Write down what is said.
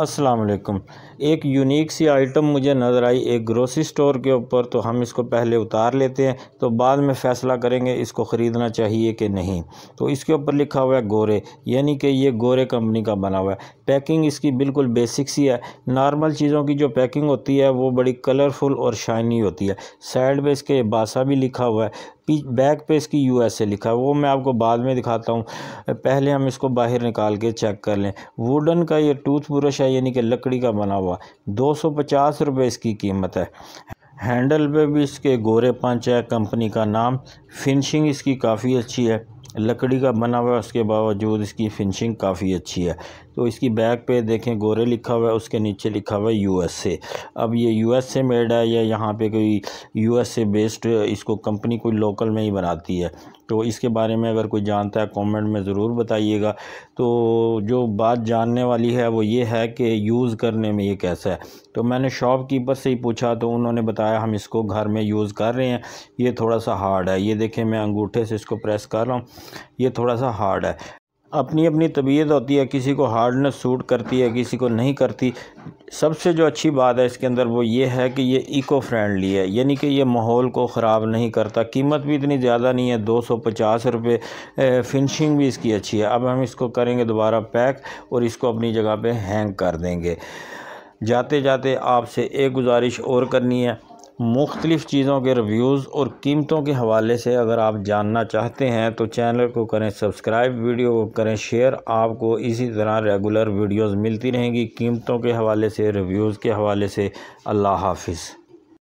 अस्सलाम वालेकुम एक यूनिक सी आइटम मुझे नज़र आई एक ग्रोसरी स्टोर के ऊपर तो हम इसको पहले उतार लेते हैं तो बाद में फ़ैसला करेंगे इसको ख़रीदना चाहिए कि नहीं तो इसके ऊपर लिखा हुआ है गोरे यानी कि ये गोरे कंपनी का बना हुआ है पैकिंग इसकी बिल्कुल बेसिक सी है नॉर्मल चीज़ों की जो पैकिंग होती है वो बड़ी कलरफुल और शाइनी होती है साइड में इसके बासा भी लिखा हुआ है बैक पे इसकी ए लिखा है वो मैं आपको बाद में दिखाता हूँ पहले हम इसको बाहर निकाल के चेक कर लें वुडन का ये टूथ ब्रश है यानी कि लकड़ी का बना हुआ दो सौ पचास रुपये इसकी कीमत है हैंडल पे भी इसके गोरे पंच है कंपनी का नाम फिनिशिंग इसकी काफ़ी अच्छी है लकड़ी का बना हुआ है उसके बावजूद इसकी फिनिशिंग काफ़ी अच्छी है तो इसकी बैक पे देखें गोरे लिखा हुआ है उसके नीचे लिखा हुआ है यूएसए अब ये यूएसए मेड है या यहाँ पे कोई यूएसए बेस्ड इसको कंपनी कोई लोकल में ही बनाती है तो इसके बारे में अगर कोई जानता है कमेंट में ज़रूर बताइएगा तो जो बात जानने वाली है वो ये है कि यूज़ करने में ये कैसा है तो मैंने शॉप कीपर से ही पूछा तो उन्होंने बताया हम इसको घर में यूज़ कर रहे हैं ये थोड़ा सा हार्ड है ये देखें मैं अंगूठे से इसको प्रेस कर रहा हूँ ये थोड़ा सा हार्ड है अपनी अपनी तबीयत होती है किसी को हार्डनेस सूट करती है किसी को नहीं करती सबसे जो अच्छी बात है इसके अंदर वो ये है कि ये इको फ्रेंडली है यानी कि ये माहौल को ख़राब नहीं करता कीमत भी इतनी ज़्यादा नहीं है दो सौ पचास रुपये फिनिशिंग भी इसकी अच्छी है अब हम इसको करेंगे दोबारा पैक और इसको अपनी जगह पे हैंग कर देंगे जाते जाते आपसे एक गुजारिश और करनी है मुख्तलिफ़ चीज़ों के रिव्यूज़ और कीमतों के हवाले से अगर आप जानना चाहते हैं तो चैनल को करें सब्सक्राइब वीडियो को करें शेयर आपको इसी तरह रेगुलर वीडियोज़ मिलती रहेंगी कीमतों के हवाले से रिव्यूज़ के हवाले से अल्लाह हाफिज़